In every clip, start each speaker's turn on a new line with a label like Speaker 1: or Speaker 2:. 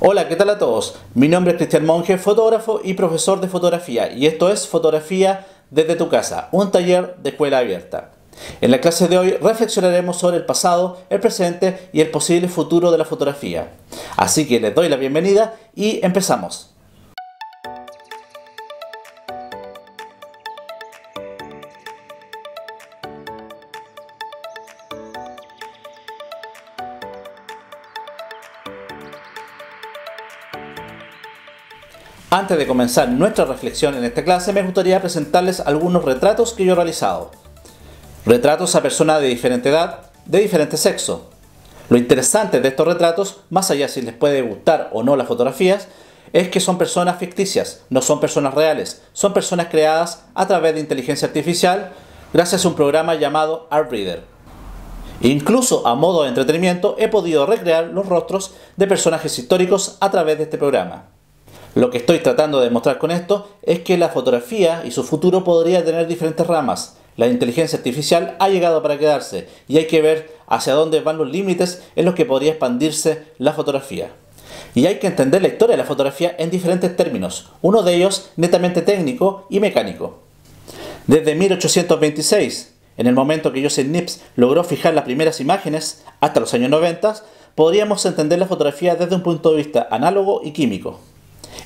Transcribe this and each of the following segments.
Speaker 1: Hola, ¿qué tal a todos? Mi nombre es Cristian Monge, fotógrafo y profesor de fotografía y esto es Fotografía desde tu casa, un taller de escuela abierta. En la clase de hoy reflexionaremos sobre el pasado, el presente y el posible futuro de la fotografía. Así que les doy la bienvenida y empezamos. Antes de comenzar nuestra reflexión en esta clase, me gustaría presentarles algunos retratos que yo he realizado. Retratos a personas de diferente edad, de diferente sexo. Lo interesante de estos retratos, más allá si les puede gustar o no las fotografías, es que son personas ficticias, no son personas reales, son personas creadas a través de inteligencia artificial gracias a un programa llamado ArtReader. Incluso a modo de entretenimiento he podido recrear los rostros de personajes históricos a través de este programa. Lo que estoy tratando de demostrar con esto es que la fotografía y su futuro podría tener diferentes ramas. La inteligencia artificial ha llegado para quedarse y hay que ver hacia dónde van los límites en los que podría expandirse la fotografía. Y hay que entender la historia de la fotografía en diferentes términos, uno de ellos netamente técnico y mecánico. Desde 1826, en el momento que Joseph Nips logró fijar las primeras imágenes, hasta los años 90, podríamos entender la fotografía desde un punto de vista análogo y químico.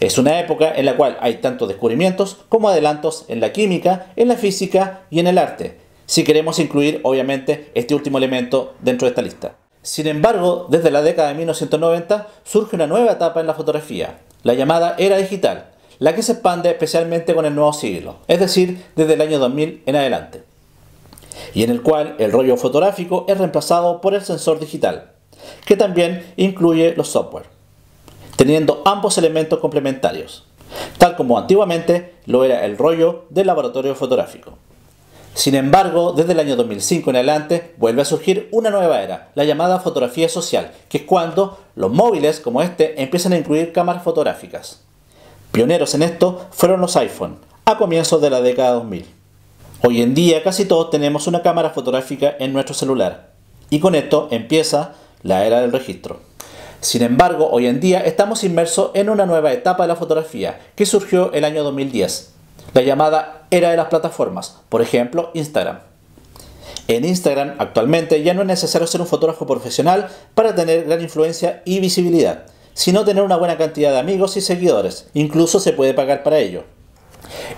Speaker 1: Es una época en la cual hay tantos descubrimientos como adelantos en la química, en la física y en el arte, si queremos incluir obviamente este último elemento dentro de esta lista. Sin embargo, desde la década de 1990 surge una nueva etapa en la fotografía, la llamada era digital, la que se expande especialmente con el nuevo siglo, es decir, desde el año 2000 en adelante, y en el cual el rollo fotográfico es reemplazado por el sensor digital, que también incluye los software teniendo ambos elementos complementarios, tal como antiguamente lo era el rollo del laboratorio fotográfico. Sin embargo, desde el año 2005 en adelante vuelve a surgir una nueva era, la llamada fotografía social, que es cuando los móviles como este empiezan a incluir cámaras fotográficas. Pioneros en esto fueron los iPhone, a comienzos de la década 2000. Hoy en día casi todos tenemos una cámara fotográfica en nuestro celular, y con esto empieza la era del registro. Sin embargo, hoy en día estamos inmersos en una nueva etapa de la fotografía que surgió el año 2010, la llamada era de las plataformas, por ejemplo Instagram. En Instagram actualmente ya no es necesario ser un fotógrafo profesional para tener gran influencia y visibilidad, sino tener una buena cantidad de amigos y seguidores, incluso se puede pagar para ello.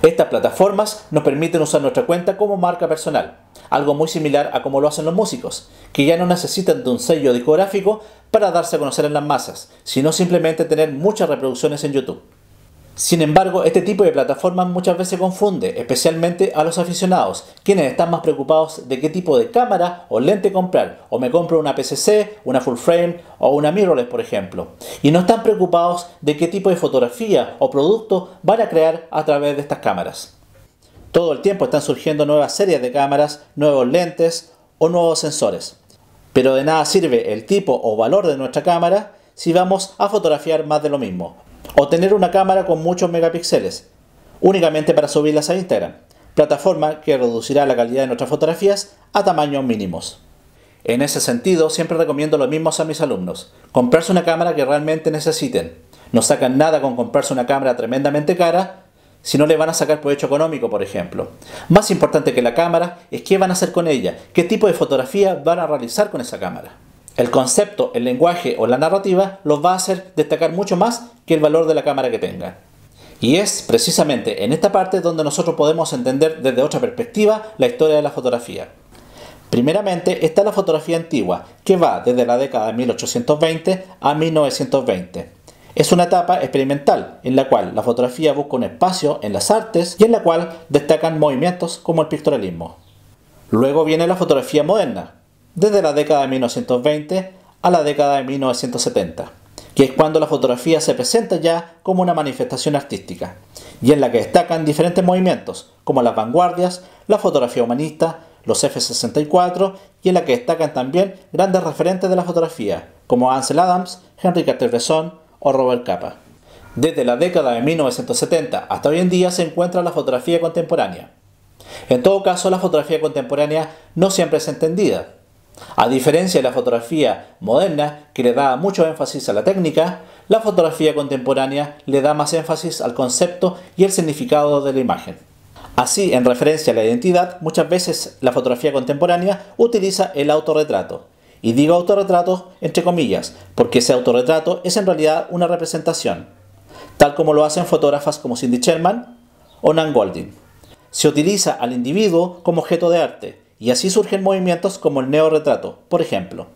Speaker 1: Estas plataformas nos permiten usar nuestra cuenta como marca personal, algo muy similar a como lo hacen los músicos, que ya no necesitan de un sello discográfico para darse a conocer en las masas, sino simplemente tener muchas reproducciones en YouTube. Sin embargo, este tipo de plataformas muchas veces confunde, especialmente a los aficionados, quienes están más preocupados de qué tipo de cámara o lente comprar, o me compro una PCC, una full frame o una mirrorless, por ejemplo, y no están preocupados de qué tipo de fotografía o producto van a crear a través de estas cámaras. Todo el tiempo están surgiendo nuevas series de cámaras, nuevos lentes o nuevos sensores. Pero de nada sirve el tipo o valor de nuestra cámara si vamos a fotografiar más de lo mismo. O tener una cámara con muchos megapíxeles, únicamente para subirlas a Instagram, plataforma que reducirá la calidad de nuestras fotografías a tamaños mínimos. En ese sentido, siempre recomiendo lo mismo a mis alumnos, comprarse una cámara que realmente necesiten. No sacan nada con comprarse una cámara tremendamente cara si no le van a sacar provecho económico, por ejemplo. Más importante que la cámara es qué van a hacer con ella, qué tipo de fotografía van a realizar con esa cámara. El concepto, el lenguaje o la narrativa los va a hacer destacar mucho más que el valor de la cámara que tenga. Y es precisamente en esta parte donde nosotros podemos entender desde otra perspectiva la historia de la fotografía. Primeramente está la fotografía antigua, que va desde la década de 1820 a 1920 es una etapa experimental en la cual la fotografía busca un espacio en las artes y en la cual destacan movimientos como el pictorialismo. Luego viene la fotografía moderna, desde la década de 1920 a la década de 1970, que es cuando la fotografía se presenta ya como una manifestación artística, y en la que destacan diferentes movimientos, como las vanguardias, la fotografía humanista, los F-64, y en la que destacan también grandes referentes de la fotografía, como Ansel Adams, Henri Cartier-Bresson, o Robert Capa. Desde la década de 1970 hasta hoy en día se encuentra la fotografía contemporánea. En todo caso, la fotografía contemporánea no siempre es entendida. A diferencia de la fotografía moderna, que le da mucho énfasis a la técnica, la fotografía contemporánea le da más énfasis al concepto y el significado de la imagen. Así, en referencia a la identidad, muchas veces la fotografía contemporánea utiliza el autorretrato, y digo autorretrato entre comillas, porque ese autorretrato es en realidad una representación, tal como lo hacen fotógrafas como Cindy Sherman o Nan Goldin. Se utiliza al individuo como objeto de arte, y así surgen movimientos como el neorretrato, por ejemplo.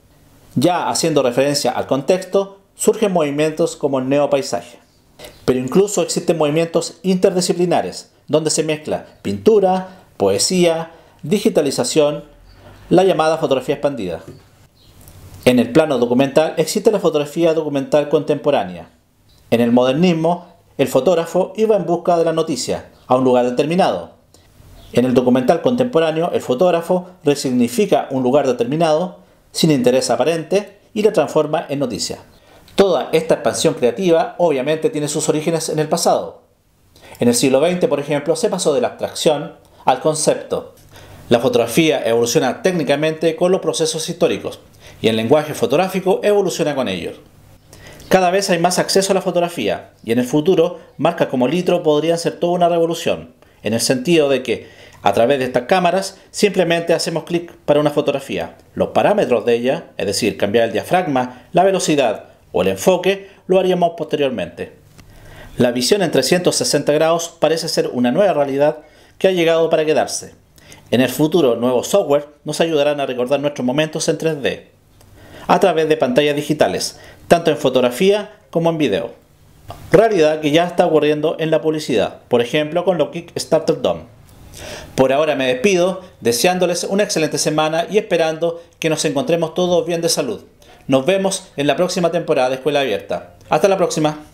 Speaker 1: Ya haciendo referencia al contexto, surgen movimientos como el neopaisaje. Pero incluso existen movimientos interdisciplinares, donde se mezcla pintura, poesía, digitalización, la llamada fotografía expandida. En el plano documental existe la fotografía documental contemporánea. En el modernismo, el fotógrafo iba en busca de la noticia, a un lugar determinado. En el documental contemporáneo, el fotógrafo resignifica un lugar determinado, sin interés aparente, y lo transforma en noticia. Toda esta expansión creativa obviamente tiene sus orígenes en el pasado. En el siglo XX, por ejemplo, se pasó de la abstracción al concepto. La fotografía evoluciona técnicamente con los procesos históricos, y el lenguaje fotográfico evoluciona con ellos. Cada vez hay más acceso a la fotografía y en el futuro marcas como Litro podrían ser toda una revolución, en el sentido de que a través de estas cámaras simplemente hacemos clic para una fotografía. Los parámetros de ella, es decir, cambiar el diafragma, la velocidad o el enfoque, lo haríamos posteriormente. La visión en 360 grados parece ser una nueva realidad que ha llegado para quedarse. En el futuro, nuevos software nos ayudarán a recordar nuestros momentos en 3D a través de pantallas digitales, tanto en fotografía como en video. Realidad que ya está ocurriendo en la publicidad, por ejemplo con los Kickstarter DOM. Por ahora me despido, deseándoles una excelente semana y esperando que nos encontremos todos bien de salud. Nos vemos en la próxima temporada de Escuela Abierta. Hasta la próxima.